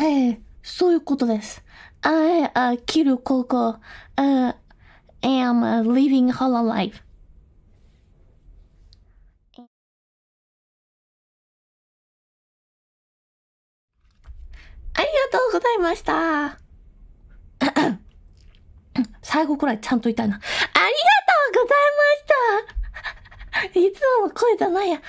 ええ、そういうことです。I, uh, kill Coco, uh, am uh, living hollow life. ありがとうございました。最後くらいちゃんといたいな。ありがとうございました いつもの声じゃないや。